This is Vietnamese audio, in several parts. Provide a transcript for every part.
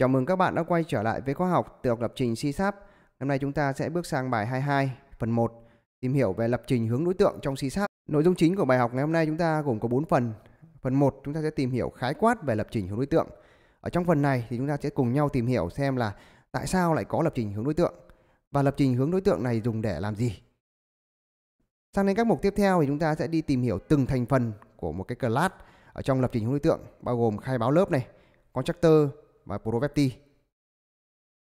Chào mừng các bạn đã quay trở lại với khóa học từ học lập trình C Sharp. Hôm nay chúng ta sẽ bước sang bài 22 phần 1 tìm hiểu về lập trình hướng đối tượng trong C Sharp. Nội dung chính của bài học ngày hôm nay chúng ta gồm có 4 phần. Phần 1 chúng ta sẽ tìm hiểu khái quát về lập trình hướng đối tượng. Ở trong phần này thì chúng ta sẽ cùng nhau tìm hiểu xem là tại sao lại có lập trình hướng đối tượng và lập trình hướng đối tượng này dùng để làm gì. Sang đến các mục tiếp theo thì chúng ta sẽ đi tìm hiểu từng thành phần của một cái class ở trong lập trình hướng đối tượng bao gồm khai báo lớp này, constructor, và Provepti.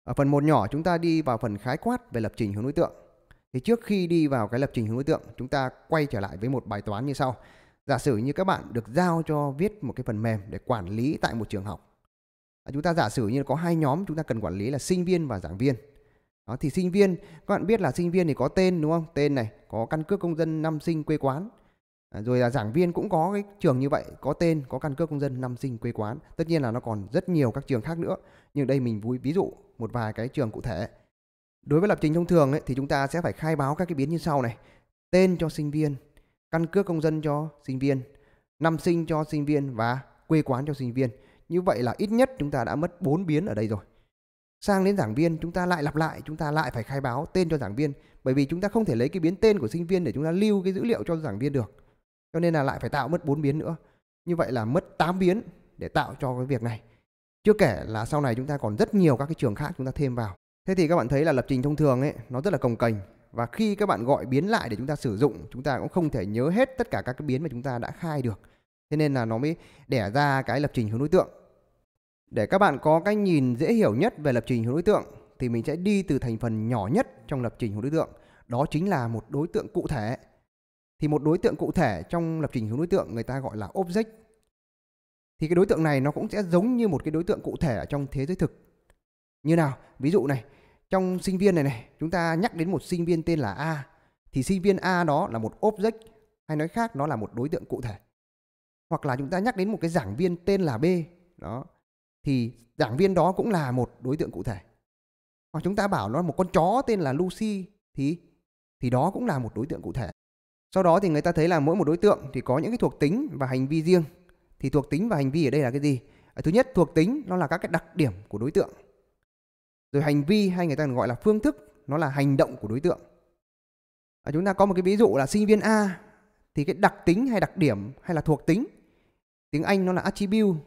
Ở phần một nhỏ chúng ta đi vào phần khái quát về lập trình hướng đối tượng. Thì trước khi đi vào cái lập trình hướng đối tượng, chúng ta quay trở lại với một bài toán như sau. Giả sử như các bạn được giao cho viết một cái phần mềm để quản lý tại một trường học. À, chúng ta giả sử như có hai nhóm chúng ta cần quản lý là sinh viên và giảng viên. Đó, thì sinh viên, các bạn biết là sinh viên thì có tên đúng không? Tên này, có căn cước công dân năm sinh quê quán À, rồi là giảng viên cũng có cái trường như vậy có tên có căn cước công dân năm sinh quê quán tất nhiên là nó còn rất nhiều các trường khác nữa nhưng đây mình vui ví dụ một vài cái trường cụ thể đối với lập trình thông thường ấy, thì chúng ta sẽ phải khai báo các cái biến như sau này tên cho sinh viên căn cước công dân cho sinh viên năm sinh cho sinh viên và quê quán cho sinh viên như vậy là ít nhất chúng ta đã mất 4 biến ở đây rồi sang đến giảng viên chúng ta lại lặp lại chúng ta lại phải khai báo tên cho giảng viên bởi vì chúng ta không thể lấy cái biến tên của sinh viên để chúng ta lưu cái dữ liệu cho giảng viên được cho nên là lại phải tạo mất 4 biến nữa như vậy là mất 8 biến để tạo cho cái việc này chưa kể là sau này chúng ta còn rất nhiều các cái trường khác chúng ta thêm vào thế thì các bạn thấy là lập trình thông thường ấy nó rất là cồng kềnh và khi các bạn gọi biến lại để chúng ta sử dụng chúng ta cũng không thể nhớ hết tất cả các cái biến mà chúng ta đã khai được thế nên là nó mới đẻ ra cái lập trình hướng đối tượng để các bạn có cái nhìn dễ hiểu nhất về lập trình hướng đối tượng thì mình sẽ đi từ thành phần nhỏ nhất trong lập trình hướng đối tượng đó chính là một đối tượng cụ thể thì một đối tượng cụ thể trong lập trình hướng đối tượng người ta gọi là object thì cái đối tượng này nó cũng sẽ giống như một cái đối tượng cụ thể ở trong thế giới thực như nào ví dụ này trong sinh viên này này chúng ta nhắc đến một sinh viên tên là a thì sinh viên a đó là một object hay nói khác nó là một đối tượng cụ thể hoặc là chúng ta nhắc đến một cái giảng viên tên là b đó thì giảng viên đó cũng là một đối tượng cụ thể hoặc chúng ta bảo nó là một con chó tên là lucy thì thì đó cũng là một đối tượng cụ thể sau đó thì người ta thấy là mỗi một đối tượng thì có những cái thuộc tính và hành vi riêng. Thì thuộc tính và hành vi ở đây là cái gì? À, thứ nhất thuộc tính nó là các cái đặc điểm của đối tượng. Rồi hành vi hay người ta gọi là phương thức nó là hành động của đối tượng. À, chúng ta có một cái ví dụ là sinh viên A thì cái đặc tính hay đặc điểm hay là thuộc tính tiếng Anh nó là attribute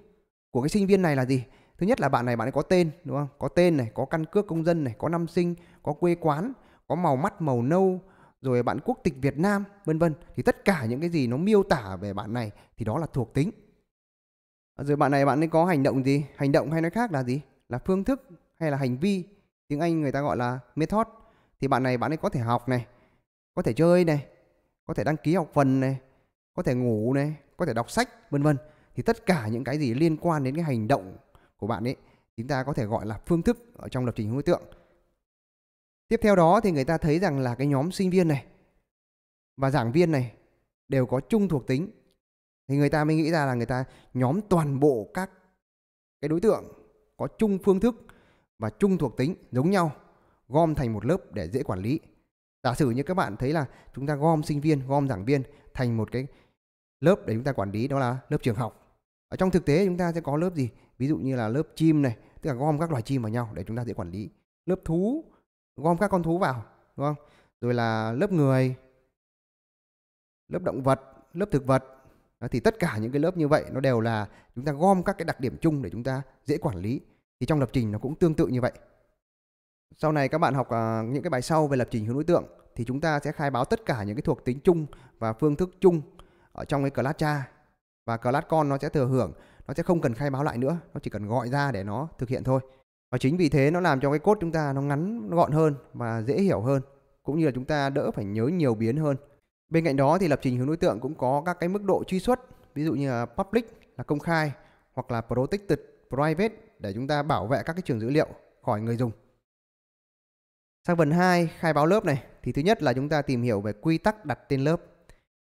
của cái sinh viên này là gì? Thứ nhất là bạn này bạn ấy có tên đúng không? Có tên này, có căn cước công dân này, có năm sinh, có quê quán, có màu mắt màu nâu, rồi bạn quốc tịch Việt Nam vân vân thì tất cả những cái gì nó miêu tả về bạn này thì đó là thuộc tính rồi bạn này bạn ấy có hành động gì hành động hay nói khác là gì là phương thức hay là hành vi tiếng Anh người ta gọi là method thì bạn này bạn ấy có thể học này có thể chơi này có thể đăng ký học phần này có thể ngủ này có thể đọc sách vân vân thì tất cả những cái gì liên quan đến cái hành động của bạn ấy chúng ta có thể gọi là phương thức ở trong lập trình đối tượng Tiếp theo đó thì người ta thấy rằng là cái nhóm sinh viên này và giảng viên này đều có chung thuộc tính. Thì người ta mới nghĩ ra là người ta nhóm toàn bộ các cái đối tượng có chung phương thức và chung thuộc tính giống nhau gom thành một lớp để dễ quản lý. Giả sử như các bạn thấy là chúng ta gom sinh viên, gom giảng viên thành một cái lớp để chúng ta quản lý đó là lớp trường học. Ở trong thực tế chúng ta sẽ có lớp gì? Ví dụ như là lớp chim này, tức là gom các loài chim vào nhau để chúng ta dễ quản lý. Lớp thú gom các con thú vào đúng không rồi là lớp người lớp động vật lớp thực vật thì tất cả những cái lớp như vậy nó đều là chúng ta gom các cái đặc điểm chung để chúng ta dễ quản lý thì trong lập trình nó cũng tương tự như vậy sau này các bạn học à, những cái bài sau về lập trình hướng đối tượng thì chúng ta sẽ khai báo tất cả những cái thuộc tính chung và phương thức chung ở trong cái class cha và class con nó sẽ thừa hưởng nó sẽ không cần khai báo lại nữa nó chỉ cần gọi ra để nó thực hiện thôi và chính vì thế nó làm cho cái cốt chúng ta nó ngắn nó gọn hơn và dễ hiểu hơn cũng như là chúng ta đỡ phải nhớ nhiều biến hơn bên cạnh đó thì lập trình hướng đối tượng cũng có các cái mức độ truy xuất ví dụ như là public là công khai hoặc là protected private để chúng ta bảo vệ các cái trường dữ liệu khỏi người dùng sang phần 2 khai báo lớp này thì thứ nhất là chúng ta tìm hiểu về quy tắc đặt tên lớp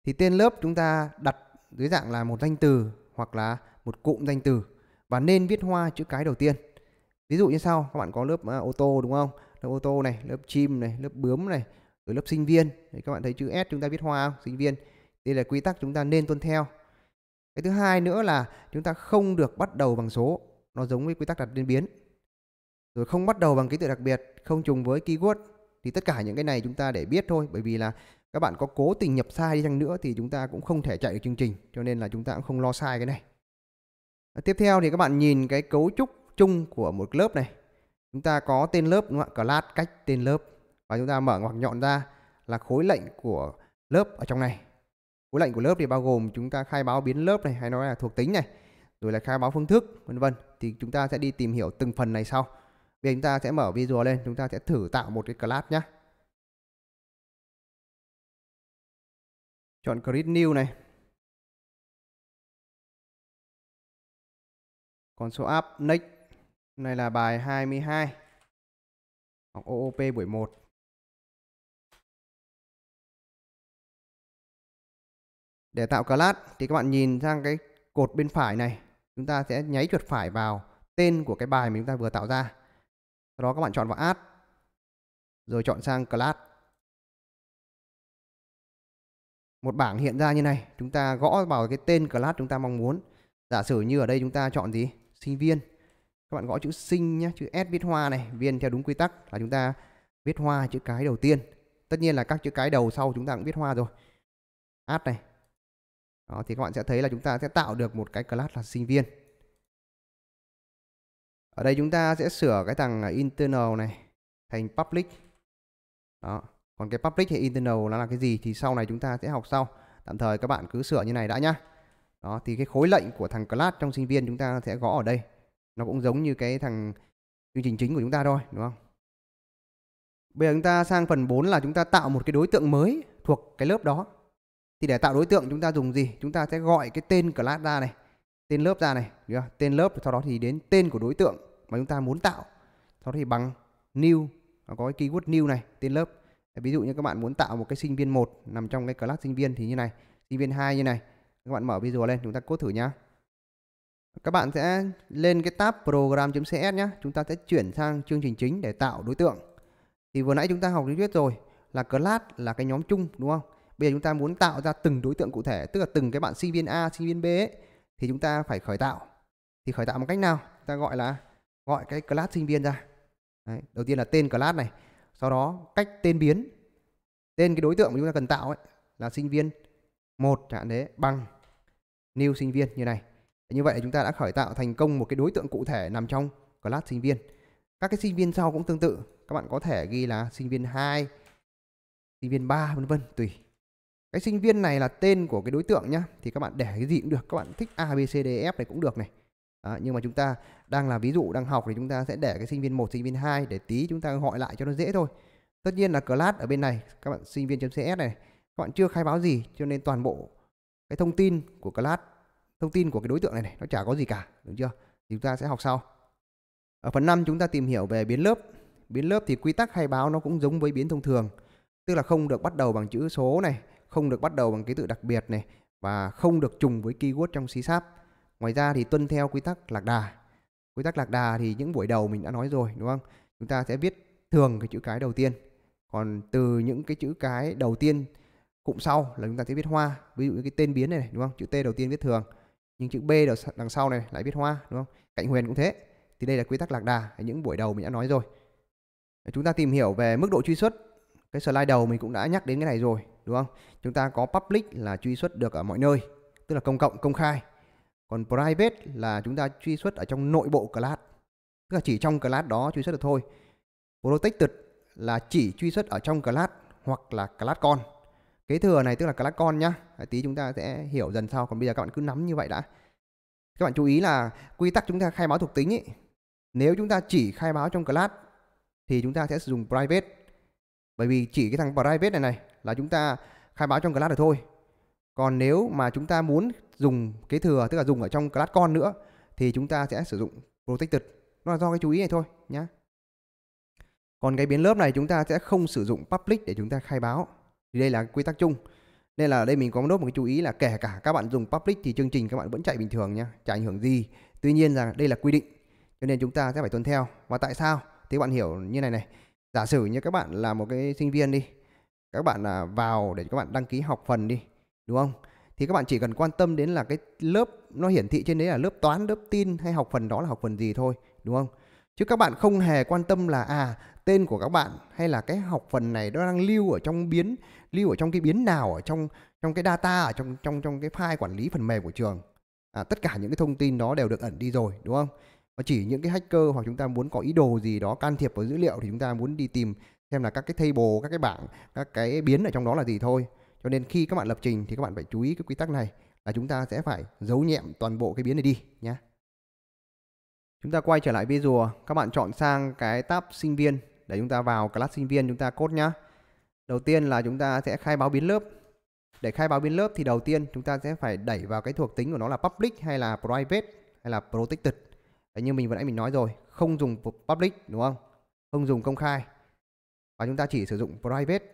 thì tên lớp chúng ta đặt dưới dạng là một danh từ hoặc là một cụm danh từ và nên viết hoa chữ cái đầu tiên ví dụ như sau các bạn có lớp à, ô tô đúng không lớp ô tô này lớp chim này lớp bướm này rồi lớp sinh viên thì các bạn thấy chữ s chúng ta viết hoa không sinh viên đây là quy tắc chúng ta nên tuân theo cái thứ hai nữa là chúng ta không được bắt đầu bằng số nó giống với quy tắc đặt tên biến rồi không bắt đầu bằng ký tự đặc biệt không trùng với keyword thì tất cả những cái này chúng ta để biết thôi bởi vì là các bạn có cố tình nhập sai đi chăng nữa thì chúng ta cũng không thể chạy được chương trình cho nên là chúng ta cũng không lo sai cái này tiếp theo thì các bạn nhìn cái cấu trúc chung của một lớp này chúng ta có tên lớp đúng không ạ class cách tên lớp và chúng ta mở ngoặc nhọn ra là khối lệnh của lớp ở trong này khối lệnh của lớp thì bao gồm chúng ta khai báo biến lớp này hay nói là thuộc tính này rồi là khai báo phương thức vân vân thì chúng ta sẽ đi tìm hiểu từng phần này sau bây giờ chúng ta sẽ mở video lên chúng ta sẽ thử tạo một cái class nhé chọn create new này console app next này là bài 22 học OOP buổi 1. Để tạo class thì các bạn nhìn sang cái cột bên phải này, chúng ta sẽ nháy chuột phải vào tên của cái bài mà chúng ta vừa tạo ra. Sau đó các bạn chọn vào add rồi chọn sang class. Một bảng hiện ra như này, chúng ta gõ vào cái tên class chúng ta mong muốn. Giả sử như ở đây chúng ta chọn gì? Sinh viên các bạn gõ chữ sinh nhé chữ s viết hoa này viên theo đúng quy tắc là chúng ta viết hoa chữ cái đầu tiên tất nhiên là các chữ cái đầu sau chúng ta cũng viết hoa rồi ad này đó, thì các bạn sẽ thấy là chúng ta sẽ tạo được một cái class là sinh viên ở đây chúng ta sẽ sửa cái thằng internal này thành public đó còn cái public hay internal nó là cái gì thì sau này chúng ta sẽ học sau tạm thời các bạn cứ sửa như này đã nhá đó thì cái khối lệnh của thằng class trong sinh viên chúng ta sẽ gõ ở đây nó cũng giống như cái thằng chương trình chính của chúng ta thôi đúng không bây giờ chúng ta sang phần 4 là chúng ta tạo một cái đối tượng mới thuộc cái lớp đó thì để tạo đối tượng chúng ta dùng gì chúng ta sẽ gọi cái tên class ra này tên lớp ra này đúng không? tên lớp sau đó thì đến tên của đối tượng mà chúng ta muốn tạo sau đó thì bằng new nó có cái keyword new này tên lớp ví dụ như các bạn muốn tạo một cái sinh viên một nằm trong cái class sinh viên thì như này sinh viên 2 như này các bạn mở video lên chúng ta cốt thử nhá các bạn sẽ lên cái tab program.cs nhé. Chúng ta sẽ chuyển sang chương trình chính để tạo đối tượng. Thì vừa nãy chúng ta học lý thuyết rồi là class là cái nhóm chung đúng không? Bây giờ chúng ta muốn tạo ra từng đối tượng cụ thể, tức là từng cái bạn sinh viên A, sinh viên B ấy, thì chúng ta phải khởi tạo. Thì khởi tạo bằng cách nào? ta gọi là gọi cái class sinh viên ra. Đấy, đầu tiên là tên class này, sau đó cách tên biến. Tên cái đối tượng mà chúng ta cần tạo ấy là sinh viên một chẳng đấy bằng new sinh viên như này như vậy chúng ta đã khởi tạo thành công một cái đối tượng cụ thể nằm trong class sinh viên. Các cái sinh viên sau cũng tương tự, các bạn có thể ghi là sinh viên 2, sinh viên 3 vân vân tùy. Cái sinh viên này là tên của cái đối tượng nhá, thì các bạn để cái gì cũng được, các bạn thích A B C D e, F này cũng được này. À, nhưng mà chúng ta đang là ví dụ đang học thì chúng ta sẽ để cái sinh viên 1, sinh viên 2 để tí chúng ta gọi lại cho nó dễ thôi. Tất nhiên là class ở bên này các bạn sinh viên.cs này các bạn chưa khai báo gì cho nên toàn bộ cái thông tin của class thông tin của cái đối tượng này này nó chả có gì cả đúng chưa chúng ta sẽ học sau ở phần 5 chúng ta tìm hiểu về biến lớp biến lớp thì quy tắc hay báo nó cũng giống với biến thông thường tức là không được bắt đầu bằng chữ số này không được bắt đầu bằng ký tự đặc biệt này và không được trùng với keyword trong C sharp ngoài ra thì tuân theo quy tắc lạc đà quy tắc lạc đà thì những buổi đầu mình đã nói rồi đúng không chúng ta sẽ viết thường cái chữ cái đầu tiên còn từ những cái chữ cái đầu tiên cụm sau là chúng ta sẽ viết hoa ví dụ như cái tên biến này đúng không chữ t đầu tiên viết thường nhưng chữ b ở đằng sau này lại viết hoa đúng không cạnh huyền cũng thế thì đây là quy tắc lạc đà ở những buổi đầu mình đã nói rồi chúng ta tìm hiểu về mức độ truy xuất cái slide đầu mình cũng đã nhắc đến cái này rồi đúng không chúng ta có public là truy xuất được ở mọi nơi tức là công cộng công khai còn private là chúng ta truy xuất ở trong nội bộ class tức là chỉ trong class đó truy xuất được thôi protected là chỉ truy xuất ở trong class hoặc là class con Kế thừa này tức là class con nhá. tí chúng ta sẽ hiểu dần sau. Còn bây giờ các bạn cứ nắm như vậy đã. Các bạn chú ý là quy tắc chúng ta khai báo thuộc tính ý. Nếu chúng ta chỉ khai báo trong class thì chúng ta sẽ sử dụng private. Bởi vì chỉ cái thằng private này này là chúng ta khai báo trong class được thôi. Còn nếu mà chúng ta muốn dùng kế thừa tức là dùng ở trong class con nữa thì chúng ta sẽ sử dụng protected. Nó là do cái chú ý này thôi nhá. Còn cái biến lớp này chúng ta sẽ không sử dụng public để chúng ta khai báo thì đây là quy tắc chung nên là ở đây mình có đốt một cái chú ý là kể cả các bạn dùng public thì chương trình các bạn vẫn chạy bình thường nhá chả ảnh hưởng gì tuy nhiên là đây là quy định cho nên chúng ta sẽ phải tuân theo và tại sao thì bạn hiểu như này này giả sử như các bạn là một cái sinh viên đi các bạn là vào để các bạn đăng ký học phần đi đúng không thì các bạn chỉ cần quan tâm đến là cái lớp nó hiển thị trên đấy là lớp toán lớp tin hay học phần đó là học phần gì thôi đúng không chứ các bạn không hề quan tâm là à tên của các bạn hay là cái học phần này nó đang lưu ở trong biến lưu ở trong cái biến nào ở trong trong cái data ở trong trong trong cái file quản lý phần mềm của trường à, tất cả những cái thông tin đó đều được ẩn đi rồi đúng không và chỉ những cái hacker hoặc chúng ta muốn có ý đồ gì đó can thiệp vào dữ liệu thì chúng ta muốn đi tìm xem là các cái table các cái bảng các cái biến ở trong đó là gì thôi cho nên khi các bạn lập trình thì các bạn phải chú ý cái quy tắc này là chúng ta sẽ phải giấu nhẹm toàn bộ cái biến này đi nhé chúng ta quay trở lại visual các bạn chọn sang cái tab sinh viên để chúng ta vào class sinh viên chúng ta code nhá. Đầu tiên là chúng ta sẽ khai báo biến lớp. Để khai báo biến lớp thì đầu tiên chúng ta sẽ phải đẩy vào cái thuộc tính của nó là public hay là private hay là protected. Đấy, như mình vừa nãy mình nói rồi, không dùng public đúng không? Không dùng công khai. Và chúng ta chỉ sử dụng private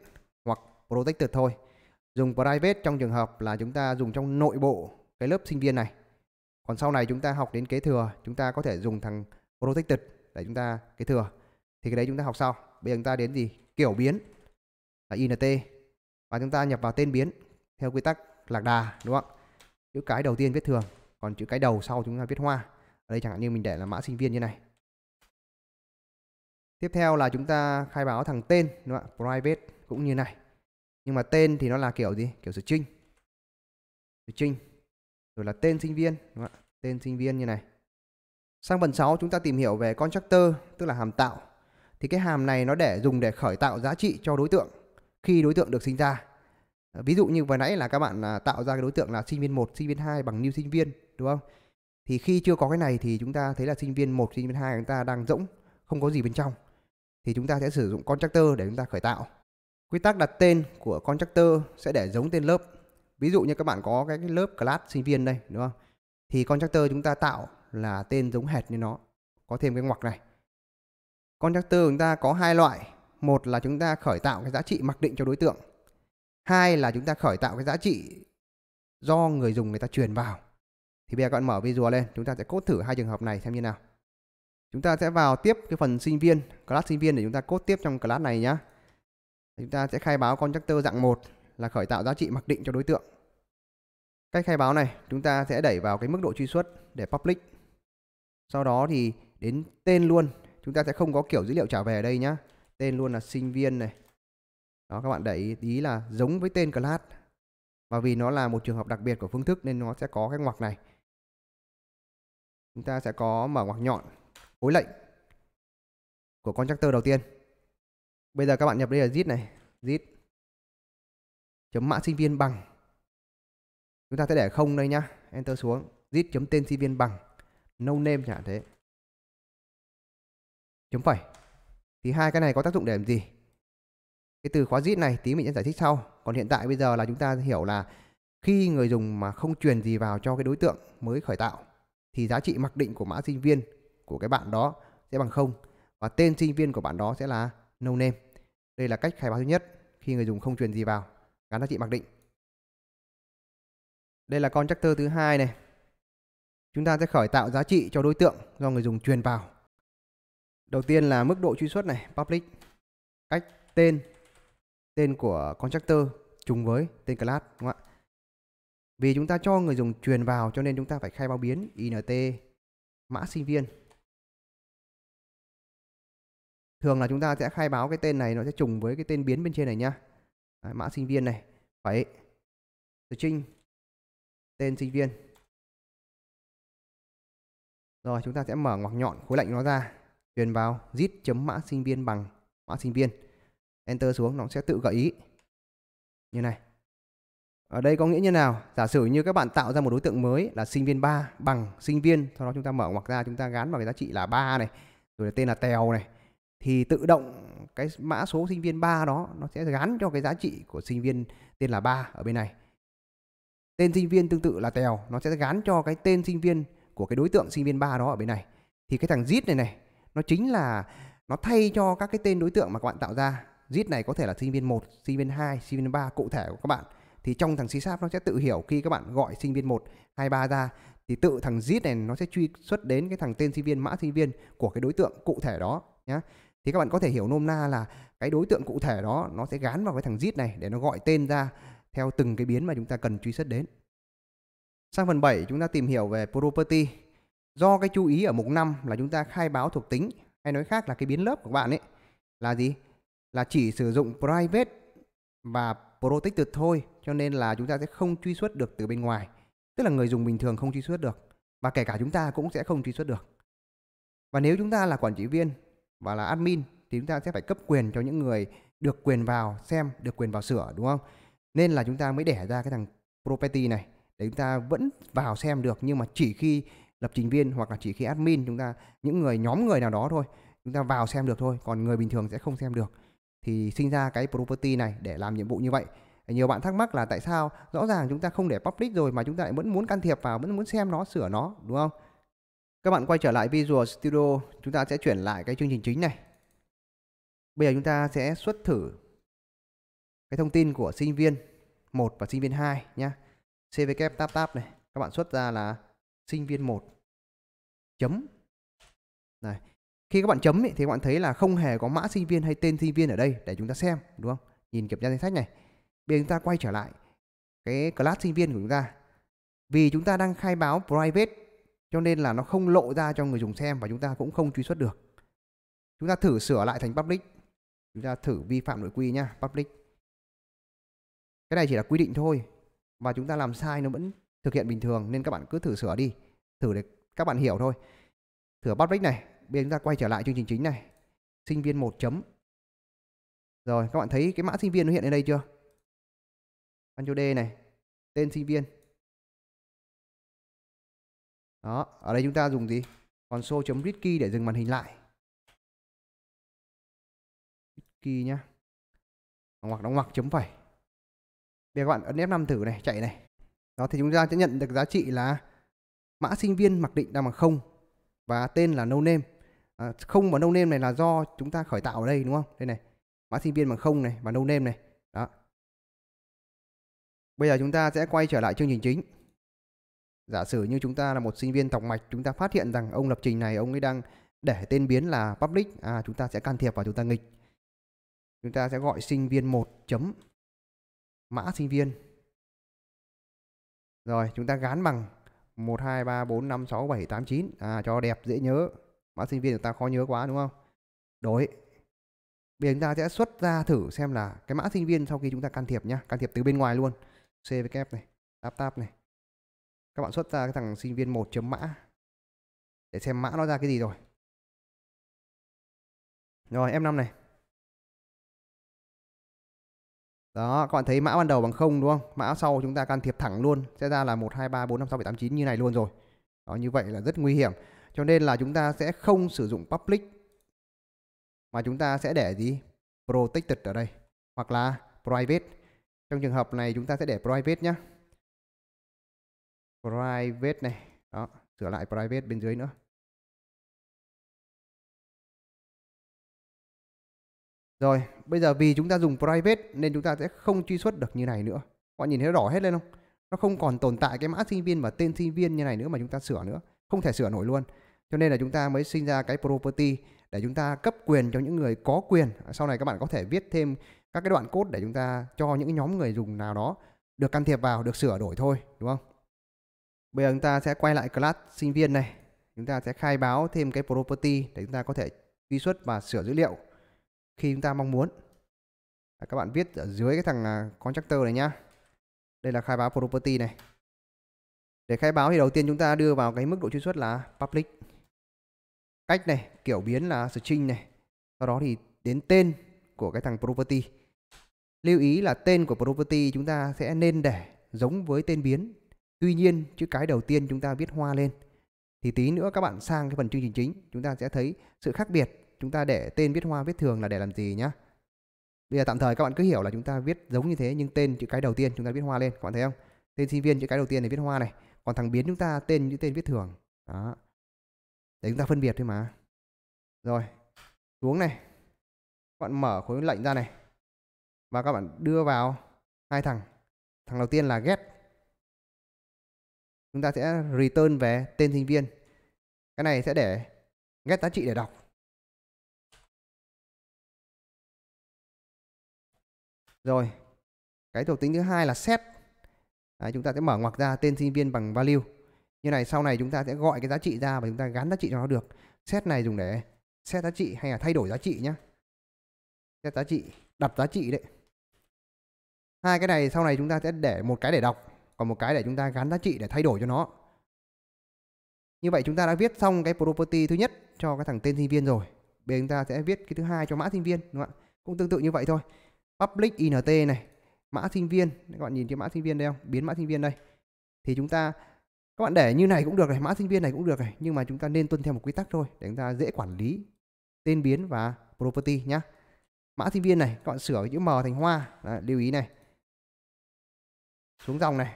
hoặc protected thôi. Dùng private trong trường hợp là chúng ta dùng trong nội bộ cái lớp sinh viên này. Còn sau này chúng ta học đến kế thừa, chúng ta có thể dùng thằng protected để chúng ta kế thừa thì cái đấy chúng ta học sau bây giờ chúng ta đến gì kiểu biến là int và chúng ta nhập vào tên biến theo quy tắc lạc đà đúng không chữ cái đầu tiên viết thường còn chữ cái đầu sau chúng ta viết hoa ở đây chẳng hạn như mình để là mã sinh viên như này tiếp theo là chúng ta khai báo thằng tên đúng không private cũng như này nhưng mà tên thì nó là kiểu gì kiểu string string rồi là tên sinh viên đúng không? tên sinh viên như này sang phần 6 chúng ta tìm hiểu về constructor tức là hàm tạo thì cái hàm này nó để dùng để khởi tạo giá trị cho đối tượng khi đối tượng được sinh ra. Ví dụ như vừa nãy là các bạn à, tạo ra cái đối tượng là sinh viên 1, sinh viên 2 bằng new sinh viên đúng không? Thì khi chưa có cái này thì chúng ta thấy là sinh viên 1, sinh viên 2 chúng ta đang rỗng, không có gì bên trong. Thì chúng ta sẽ sử dụng constructor để chúng ta khởi tạo. Quy tắc đặt tên của constructor sẽ để giống tên lớp. Ví dụ như các bạn có cái lớp class sinh viên đây đúng không? Thì constructor chúng ta tạo là tên giống hệt như nó. Có thêm cái ngoặc này Constructor chúng ta có hai loại. Một là chúng ta khởi tạo cái giá trị mặc định cho đối tượng. Hai là chúng ta khởi tạo cái giá trị do người dùng người ta truyền vào. Thì bây giờ các bạn mở visual lên, chúng ta sẽ cốt thử hai trường hợp này xem như nào. Chúng ta sẽ vào tiếp cái phần sinh viên, class sinh viên để chúng ta cốt tiếp trong class này nhá. Chúng ta sẽ khai báo constructor dạng 1 là khởi tạo giá trị mặc định cho đối tượng. Cách khai báo này chúng ta sẽ đẩy vào cái mức độ truy xuất để public. Sau đó thì đến tên luôn chúng ta sẽ không có kiểu dữ liệu trả về ở đây nhá tên luôn là sinh viên này đó các bạn để ý, ý là giống với tên class và vì nó là một trường hợp đặc biệt của phương thức nên nó sẽ có cái ngoặc này chúng ta sẽ có mở ngoặc nhọn khối lệnh của constructor đầu tiên bây giờ các bạn nhập đây là zip này zip chấm mã sinh viên bằng chúng ta sẽ để không đây nhá enter xuống zip chấm tên sinh viên bằng no name chẳng thế chấm phẩy thì hai cái này có tác dụng để làm gì cái từ khóa zip này tí mình sẽ giải thích sau còn hiện tại bây giờ là chúng ta hiểu là khi người dùng mà không truyền gì vào cho cái đối tượng mới khởi tạo thì giá trị mặc định của mã sinh viên của cái bạn đó sẽ bằng không và tên sinh viên của bạn đó sẽ là no name đây là cách khai báo thứ nhất khi người dùng không truyền gì vào gắn giá trị mặc định đây là con constructor thứ hai này chúng ta sẽ khởi tạo giá trị cho đối tượng do người dùng truyền vào Đầu tiên là mức độ truy xuất này, public, cách tên, tên của constructor trùng với tên class đúng không ạ? Vì chúng ta cho người dùng truyền vào cho nên chúng ta phải khai báo biến int mã sinh viên. Thường là chúng ta sẽ khai báo cái tên này nó sẽ trùng với cái tên biến bên trên này nhá. Đấy, mã sinh viên này phải string tên sinh viên. Rồi chúng ta sẽ mở ngoặc nhọn khối lệnh nó ra truyền vào zit chấm mã sinh viên bằng mã sinh viên enter xuống nó sẽ tự gợi ý như này ở đây có nghĩa như nào giả sử như các bạn tạo ra một đối tượng mới là sinh viên 3 bằng sinh viên sau đó chúng ta mở ngoặc ra chúng ta gắn vào cái giá trị là 3 này rồi là tên là tèo này thì tự động cái mã số sinh viên 3 đó nó sẽ gắn cho cái giá trị của sinh viên tên là 3 ở bên này tên sinh viên tương tự là tèo nó sẽ gắn cho cái tên sinh viên của cái đối tượng sinh viên 3 đó ở bên này thì cái thằng zit này này nó chính là nó thay cho các cái tên đối tượng mà các bạn tạo ra git này có thể là sinh viên 1, sinh viên 2, sinh viên 3 cụ thể của các bạn thì trong thằng csap nó sẽ tự hiểu khi các bạn gọi sinh viên 1, 2, 3 ra thì tự thằng git này nó sẽ truy xuất đến cái thằng tên sinh viên mã sinh viên của cái đối tượng cụ thể đó nhé thì các bạn có thể hiểu nôm na là cái đối tượng cụ thể đó nó sẽ gán vào cái thằng git này để nó gọi tên ra theo từng cái biến mà chúng ta cần truy xuất đến sang phần 7 chúng ta tìm hiểu về property do cái chú ý ở mục 5 là chúng ta khai báo thuộc tính hay nói khác là cái biến lớp của bạn ấy là gì là chỉ sử dụng private và protected thôi cho nên là chúng ta sẽ không truy xuất được từ bên ngoài tức là người dùng bình thường không truy xuất được và kể cả chúng ta cũng sẽ không truy xuất được và nếu chúng ta là quản trị viên và là admin thì chúng ta sẽ phải cấp quyền cho những người được quyền vào xem được quyền vào sửa đúng không nên là chúng ta mới đẻ ra cái thằng property này để chúng ta vẫn vào xem được nhưng mà chỉ khi lập trình viên hoặc là chỉ khi admin chúng ta những người nhóm người nào đó thôi chúng ta vào xem được thôi còn người bình thường sẽ không xem được thì sinh ra cái property này để làm nhiệm vụ như vậy nhiều bạn thắc mắc là tại sao rõ ràng chúng ta không để public rồi mà chúng ta lại vẫn muốn can thiệp vào vẫn muốn xem nó sửa nó đúng không các bạn quay trở lại Visual Studio chúng ta sẽ chuyển lại cái chương trình chính này bây giờ chúng ta sẽ xuất thử cái thông tin của sinh viên 1 và sinh viên 2 nhé CVK tap tap này các bạn xuất ra là sinh viên 1 chấm này khi các bạn chấm ý, thì các bạn thấy là không hề có mã sinh viên hay tên sinh viên ở đây để chúng ta xem đúng không nhìn kiểm tra danh sách này bây giờ chúng ta quay trở lại cái class sinh viên của chúng ta vì chúng ta đang khai báo private cho nên là nó không lộ ra cho người dùng xem và chúng ta cũng không truy xuất được chúng ta thử sửa lại thành public chúng ta thử vi phạm nội quy nhá public cái này chỉ là quy định thôi và chúng ta làm sai nó vẫn thực hiện bình thường nên các bạn cứ thử sửa đi thử để các bạn hiểu thôi thử bắt brick này bây giờ chúng ta quay trở lại chương trình chính này sinh viên 1 chấm rồi các bạn thấy cái mã sinh viên nó hiện lên đây chưa ăn cho D này tên sinh viên đó ở đây chúng ta dùng gì console key để dừng màn hình lại key nhá ngoặc đóng ngoặc chấm phẩy bây giờ các bạn ấn F5 thử này chạy này đó thì chúng ta sẽ nhận được giá trị là mã sinh viên mặc định đang bằng không và tên là no name à, không và no name này là do chúng ta khởi tạo ở đây đúng không đây này mã sinh viên bằng không này và no name này đó bây giờ chúng ta sẽ quay trở lại chương trình chính giả sử như chúng ta là một sinh viên tọc mạch chúng ta phát hiện rằng ông lập trình này ông ấy đang để tên biến là public à chúng ta sẽ can thiệp và chúng ta nghịch chúng ta sẽ gọi sinh viên một chấm mã sinh viên rồi chúng ta gán bằng 1, 2, 3, 4, 5, 6, 7, 8, 9 à, Cho đẹp dễ nhớ Mã sinh viên chúng ta khó nhớ quá đúng không Đổi Bây giờ chúng ta sẽ xuất ra thử xem là Cái mã sinh viên sau khi chúng ta can thiệp nhá Can thiệp từ bên ngoài luôn c CVK này Tap tap này Các bạn xuất ra cái thằng sinh viên 1 chấm mã Để xem mã nó ra cái gì rồi Rồi F5 này Đó, các bạn thấy mã ban đầu bằng 0 đúng không? Mã sau chúng ta can thiệp thẳng luôn, sẽ ra là 1 2 3 4 5 6 7 8 9 như này luôn rồi. Đó, như vậy là rất nguy hiểm. Cho nên là chúng ta sẽ không sử dụng public mà chúng ta sẽ để gì? Protected ở đây hoặc là private. Trong trường hợp này chúng ta sẽ để private nhé. Private này, đó, sửa lại private bên dưới nữa. Rồi, bây giờ vì chúng ta dùng private nên chúng ta sẽ không truy xuất được như này nữa. Các bạn nhìn thấy đỏ hết lên không? Nó không còn tồn tại cái mã sinh viên và tên sinh viên như này nữa mà chúng ta sửa nữa. Không thể sửa nổi luôn. Cho nên là chúng ta mới sinh ra cái property để chúng ta cấp quyền cho những người có quyền. À, sau này các bạn có thể viết thêm các cái đoạn code để chúng ta cho những nhóm người dùng nào đó được can thiệp vào, được sửa đổi thôi, đúng không? Bây giờ chúng ta sẽ quay lại class sinh viên này. Chúng ta sẽ khai báo thêm cái property để chúng ta có thể truy xuất và sửa dữ liệu khi chúng ta mong muốn các bạn viết ở dưới cái thằng à, constructor này nhá đây là khai báo property này để khai báo thì đầu tiên chúng ta đưa vào cái mức độ truy xuất là public cách này kiểu biến là string này sau đó thì đến tên của cái thằng property lưu ý là tên của property chúng ta sẽ nên để giống với tên biến tuy nhiên chữ cái đầu tiên chúng ta viết hoa lên thì tí nữa các bạn sang cái phần chương trình chính chúng ta sẽ thấy sự khác biệt chúng ta để tên viết hoa viết thường là để làm gì nhá bây giờ tạm thời các bạn cứ hiểu là chúng ta viết giống như thế nhưng tên chữ cái đầu tiên chúng ta viết hoa lên các bạn thấy không tên sinh viên chữ cái đầu tiên này viết hoa này còn thằng biến chúng ta tên những tên viết thường đó để chúng ta phân biệt thôi mà rồi xuống này các bạn mở khối lệnh ra này và các bạn đưa vào hai thằng thằng đầu tiên là get chúng ta sẽ return về tên sinh viên cái này sẽ để get giá trị để đọc rồi cái thuộc tính thứ hai là set Đấy, chúng ta sẽ mở ngoặc ra tên sinh viên bằng value như này sau này chúng ta sẽ gọi cái giá trị ra và chúng ta gắn giá trị cho nó được set này dùng để set giá trị hay là thay đổi giá trị nhé set giá trị đặt giá trị đấy hai cái này sau này chúng ta sẽ để một cái để đọc còn một cái để chúng ta gắn giá trị để thay đổi cho nó như vậy chúng ta đã viết xong cái property thứ nhất cho cái thằng tên sinh viên rồi bây giờ chúng ta sẽ viết cái thứ hai cho mã sinh viên đúng không cũng tương tự như vậy thôi public int này mã sinh viên các bạn nhìn cái mã sinh viên đây không biến mã sinh viên đây thì chúng ta các bạn để như này cũng được này mã sinh viên này cũng được này nhưng mà chúng ta nên tuân theo một quy tắc thôi để chúng ta dễ quản lý tên biến và property nhá mã sinh viên này các bạn sửa chữ m thành hoa Đấy, lưu ý này xuống dòng này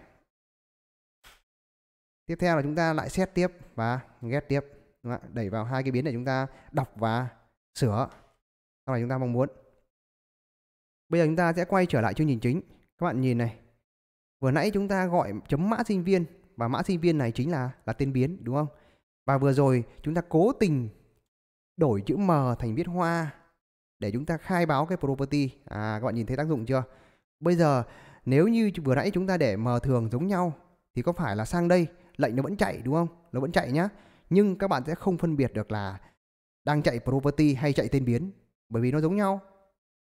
tiếp theo là chúng ta lại xét tiếp và ghét tiếp đẩy vào hai cái biến để chúng ta đọc và sửa sau này chúng ta mong muốn Bây giờ chúng ta sẽ quay trở lại chương trình chính. Các bạn nhìn này. Vừa nãy chúng ta gọi chấm mã sinh viên và mã sinh viên này chính là là tên biến đúng không? Và vừa rồi chúng ta cố tình đổi chữ M thành viết hoa để chúng ta khai báo cái property. À các bạn nhìn thấy tác dụng chưa? Bây giờ nếu như vừa nãy chúng ta để M thường giống nhau thì có phải là sang đây lệnh nó vẫn chạy đúng không? Nó vẫn chạy nhá. Nhưng các bạn sẽ không phân biệt được là đang chạy property hay chạy tên biến bởi vì nó giống nhau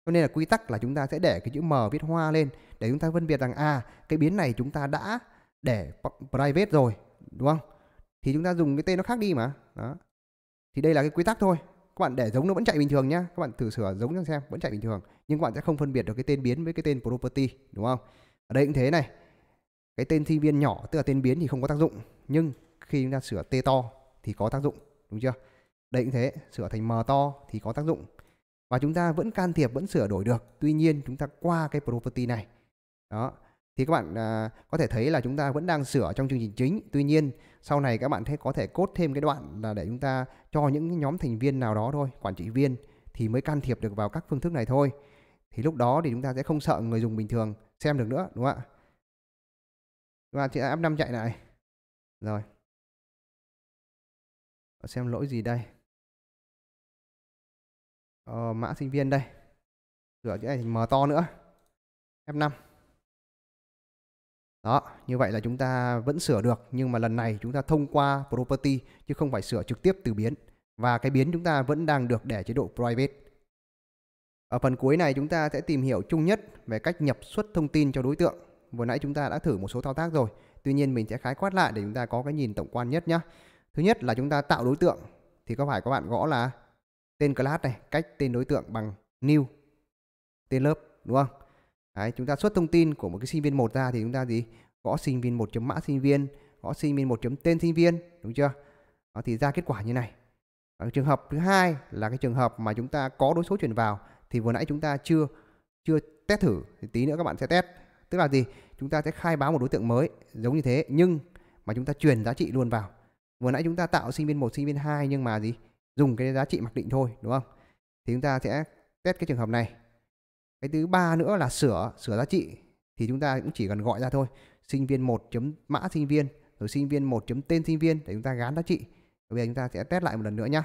cho nên là quy tắc là chúng ta sẽ để cái chữ m viết hoa lên để chúng ta phân biệt rằng à cái biến này chúng ta đã để private rồi đúng không thì chúng ta dùng cái tên nó khác đi mà đó thì đây là cái quy tắc thôi các bạn để giống nó vẫn chạy bình thường nhá các bạn thử sửa giống cho xem vẫn chạy bình thường nhưng các bạn sẽ không phân biệt được cái tên biến với cái tên property đúng không ở đây cũng thế này cái tên sinh viên nhỏ tức là tên biến thì không có tác dụng nhưng khi chúng ta sửa t to thì có tác dụng đúng chưa đây cũng thế sửa thành m to thì có tác dụng và chúng ta vẫn can thiệp vẫn sửa đổi được tuy nhiên chúng ta qua cái property này đó thì các bạn à, có thể thấy là chúng ta vẫn đang sửa trong chương trình chính tuy nhiên sau này các bạn thấy có thể cốt thêm cái đoạn là để chúng ta cho những nhóm thành viên nào đó thôi quản trị viên thì mới can thiệp được vào các phương thức này thôi thì lúc đó thì chúng ta sẽ không sợ người dùng bình thường xem được nữa đúng không ạ và chị f năm chạy lại rồi xem lỗi gì đây uh, mã sinh viên đây sửa chữ này thành m to nữa F5 đó, như vậy là chúng ta vẫn sửa được nhưng mà lần này chúng ta thông qua property chứ không phải sửa trực tiếp từ biến và cái biến chúng ta vẫn đang được để chế độ private. Ở phần cuối này chúng ta sẽ tìm hiểu chung nhất về cách nhập xuất thông tin cho đối tượng. Vừa nãy chúng ta đã thử một số thao tác rồi. Tuy nhiên mình sẽ khái quát lại để chúng ta có cái nhìn tổng quan nhất nhé. Thứ nhất là chúng ta tạo đối tượng thì có phải các bạn gõ là tên class này cách tên đối tượng bằng new tên lớp đúng không Đấy, chúng ta xuất thông tin của một cái sinh viên một ra thì chúng ta gì gõ sinh viên một chấm mã sinh viên gõ sinh viên một chấm tên sinh viên đúng chưa đó, thì ra kết quả như này ở trường hợp thứ hai là cái trường hợp mà chúng ta có đối số chuyển vào thì vừa nãy chúng ta chưa chưa test thử thì tí nữa các bạn sẽ test tức là gì chúng ta sẽ khai báo một đối tượng mới giống như thế nhưng mà chúng ta truyền giá trị luôn vào vừa nãy chúng ta tạo sinh viên một sinh viên hai nhưng mà gì dùng cái giá trị mặc định thôi đúng không thì chúng ta sẽ test cái trường hợp này cái thứ ba nữa là sửa sửa giá trị thì chúng ta cũng chỉ cần gọi ra thôi sinh viên 1 chấm mã sinh viên rồi sinh viên 1 chấm tên sinh viên để chúng ta gán giá trị bây giờ chúng ta sẽ test lại một lần nữa nhé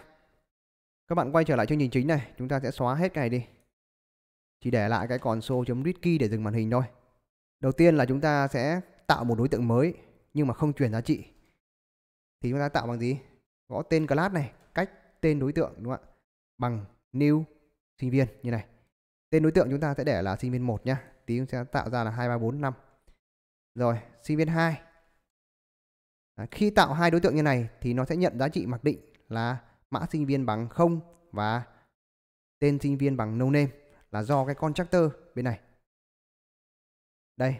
các bạn quay trở lại chương trình chính này chúng ta sẽ xóa hết cái này đi chỉ để lại cái console chấm key để dừng màn hình thôi đầu tiên là chúng ta sẽ tạo một đối tượng mới nhưng mà không chuyển giá trị thì chúng ta tạo bằng gì gõ tên class này tên đối tượng đúng không ạ? Bằng new sinh viên như này. Tên đối tượng chúng ta sẽ để là sinh viên 1 nhá. Tí chúng ta tạo ra là 2 3 4 5. Rồi, sinh viên 2. À, khi tạo hai đối tượng như này thì nó sẽ nhận giá trị mặc định là mã sinh viên bằng 0 và tên sinh viên bằng no name là do cái constructor bên này. Đây.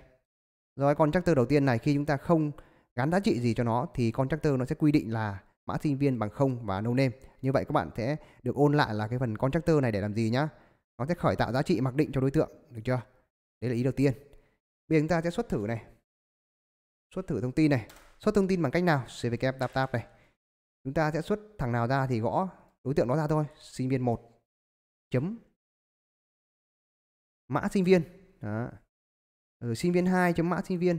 rồi cái constructor đầu tiên này khi chúng ta không gắn giá trị gì cho nó thì constructor nó sẽ quy định là mã sinh viên bằng 0 và no name. Như vậy các bạn sẽ được ôn lại là cái phần constructor này để làm gì nhá. Nó sẽ khởi tạo giá trị mặc định cho đối tượng, được chưa? Đấy là ý đầu tiên. Bây giờ chúng ta sẽ xuất thử này. Xuất thử thông tin này. Xuất thông tin bằng cách nào? CVK tap tap này. Chúng ta sẽ xuất thằng nào ra thì gõ đối tượng đó ra thôi, sinh viên 1 chấm mã sinh viên. Đó. Rồi ừ, sinh viên 2 chấm mã sinh viên.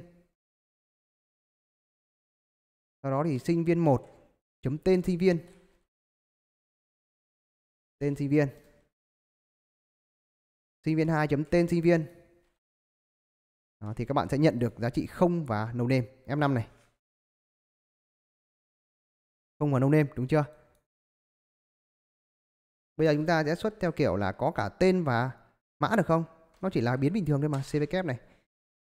Sau đó thì sinh viên 1 chấm tên sinh viên tên sinh viên sinh viên 2 chấm tên sinh viên đó, thì các bạn sẽ nhận được giá trị không và no name F5 này không và no name đúng chưa bây giờ chúng ta sẽ xuất theo kiểu là có cả tên và mã được không nó chỉ là biến bình thường thôi mà cvk này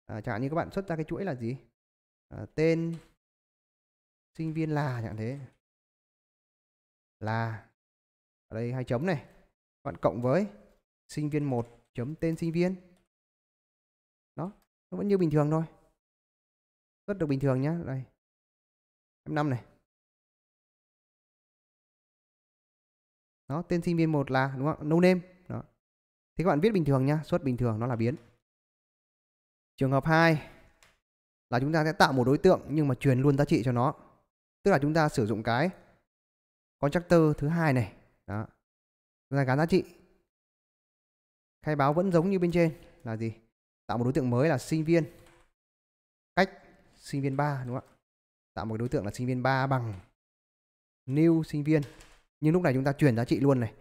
à, chẳng hạn như các bạn xuất ra cái chuỗi là gì à, tên sinh viên là chẳng thế là ở đây hai chấm này bạn cộng với sinh viên 1 chấm tên sinh viên đó nó vẫn như bình thường thôi xuất được bình thường nhá đây em năm này đó tên sinh viên một là đúng không no name đó thì các bạn viết bình thường nhá xuất bình thường nó là biến trường hợp 2 là chúng ta sẽ tạo một đối tượng nhưng mà truyền luôn giá trị cho nó tức là chúng ta sử dụng cái constructor thứ hai này đó ra gắn giá trị khai báo vẫn giống như bên trên là gì tạo một đối tượng mới là sinh viên cách sinh viên 3 đúng không ạ tạo một đối tượng là sinh viên 3 bằng new sinh viên nhưng lúc này chúng ta chuyển giá trị luôn này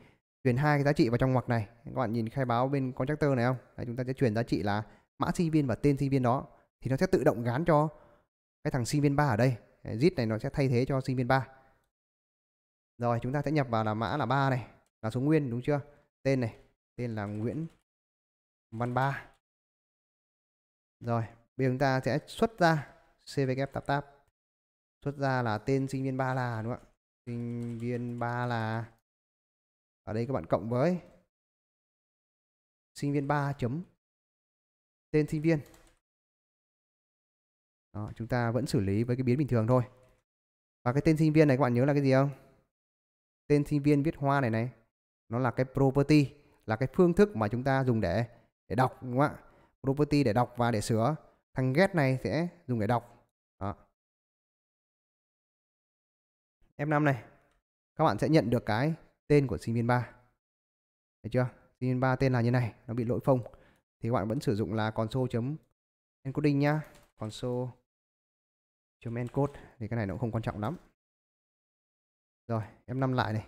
chuyển hai cái giá trị vào trong ngoặc này các bạn nhìn khai báo bên constructor này không Đấy, chúng ta sẽ chuyển giá trị là mã sinh viên và tên sinh viên đó thì nó sẽ tự động gán cho cái thằng sinh viên 3 ở đây zip này nó sẽ thay thế cho sinh viên 3 rồi chúng ta sẽ nhập vào là mã là 3 này, là số nguyên đúng chưa? Tên này, tên là Nguyễn Văn Ba. Rồi, bây giờ chúng ta sẽ xuất ra CVK tap tap. Xuất ra là tên sinh viên 3 là đúng không ạ? Sinh viên 3 là ở đây các bạn cộng với sinh viên 3 chấm tên sinh viên. Đó, chúng ta vẫn xử lý với cái biến bình thường thôi. Và cái tên sinh viên này các bạn nhớ là cái gì không? tên sinh viên viết hoa này này nó là cái property là cái phương thức mà chúng ta dùng để để đọc đúng không ạ property để đọc và để sửa thằng get này sẽ dùng để đọc đó. f năm này các bạn sẽ nhận được cái tên của sinh viên 3 thấy chưa sinh viên 3 tên là như này nó bị lỗi phông thì các bạn vẫn sử dụng là console chấm encoding nhá console chấm encode thì cái này nó cũng không quan trọng lắm rồi, em năm lại này.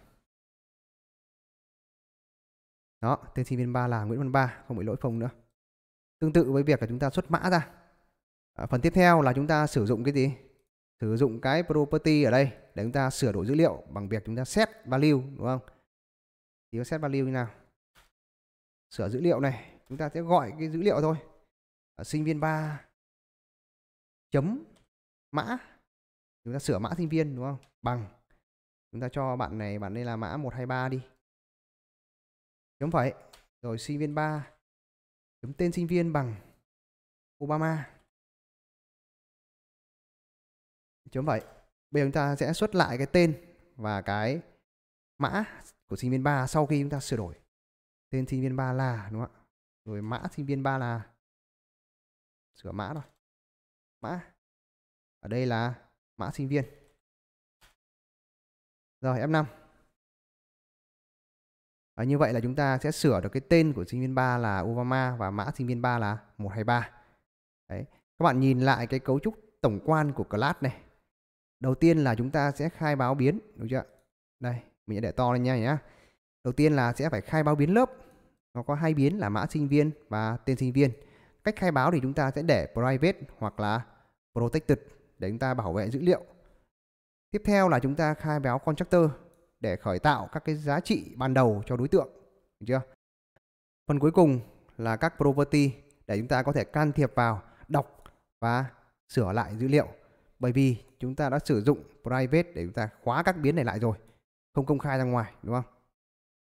Đó, tên sinh viên 3 là Nguyễn Văn Ba, không bị lỗi phông nữa. Tương tự với việc là chúng ta xuất mã ra. À, phần tiếp theo là chúng ta sử dụng cái gì? Sử dụng cái property ở đây để chúng ta sửa đổi dữ liệu bằng việc chúng ta set value đúng không? Thì có set value như nào? Sửa dữ liệu này, chúng ta sẽ gọi cái dữ liệu thôi. À, sinh viên 3 chấm mã chúng ta sửa mã sinh viên đúng không? Bằng chúng ta cho bạn này bạn đây là mã 123 đi chấm phẩy rồi sinh viên 3 chấm tên sinh viên bằng Obama chấm phẩy bây giờ chúng ta sẽ xuất lại cái tên và cái mã của sinh viên 3 sau khi chúng ta sửa đổi tên sinh viên 3 là đúng không ạ rồi mã sinh viên 3 là sửa mã rồi mã ở đây là mã sinh viên rồi F5. À, như vậy là chúng ta sẽ sửa được cái tên của sinh viên 3 là Obama và mã sinh viên 3 là 123. Đấy. Các bạn nhìn lại cái cấu trúc tổng quan của class này. Đầu tiên là chúng ta sẽ khai báo biến, đúng chưa? Đây, mình sẽ để to lên nha nhá. Đầu tiên là sẽ phải khai báo biến lớp. Nó có hai biến là mã sinh viên và tên sinh viên. Cách khai báo thì chúng ta sẽ để private hoặc là protected để chúng ta bảo vệ dữ liệu. Tiếp theo là chúng ta khai báo constructor để khởi tạo các cái giá trị ban đầu cho đối tượng, được chưa? Phần cuối cùng là các property để chúng ta có thể can thiệp vào, đọc và sửa lại dữ liệu. Bởi vì chúng ta đã sử dụng private để chúng ta khóa các biến này lại rồi, không công khai ra ngoài, đúng không?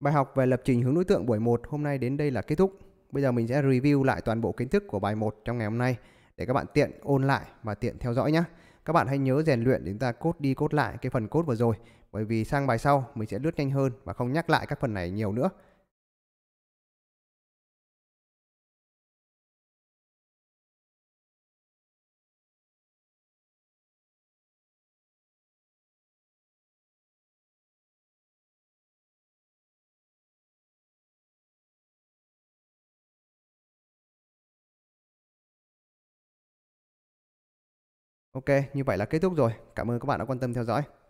Bài học về lập trình hướng đối tượng buổi 1 hôm nay đến đây là kết thúc. Bây giờ mình sẽ review lại toàn bộ kiến thức của bài 1 trong ngày hôm nay để các bạn tiện ôn lại và tiện theo dõi nhé. Các bạn hãy nhớ rèn luyện để chúng ta cốt đi cốt lại cái phần cốt vừa rồi. Bởi vì sang bài sau mình sẽ lướt nhanh hơn và không nhắc lại các phần này nhiều nữa. Ok, như vậy là kết thúc rồi. Cảm ơn các bạn đã quan tâm theo dõi.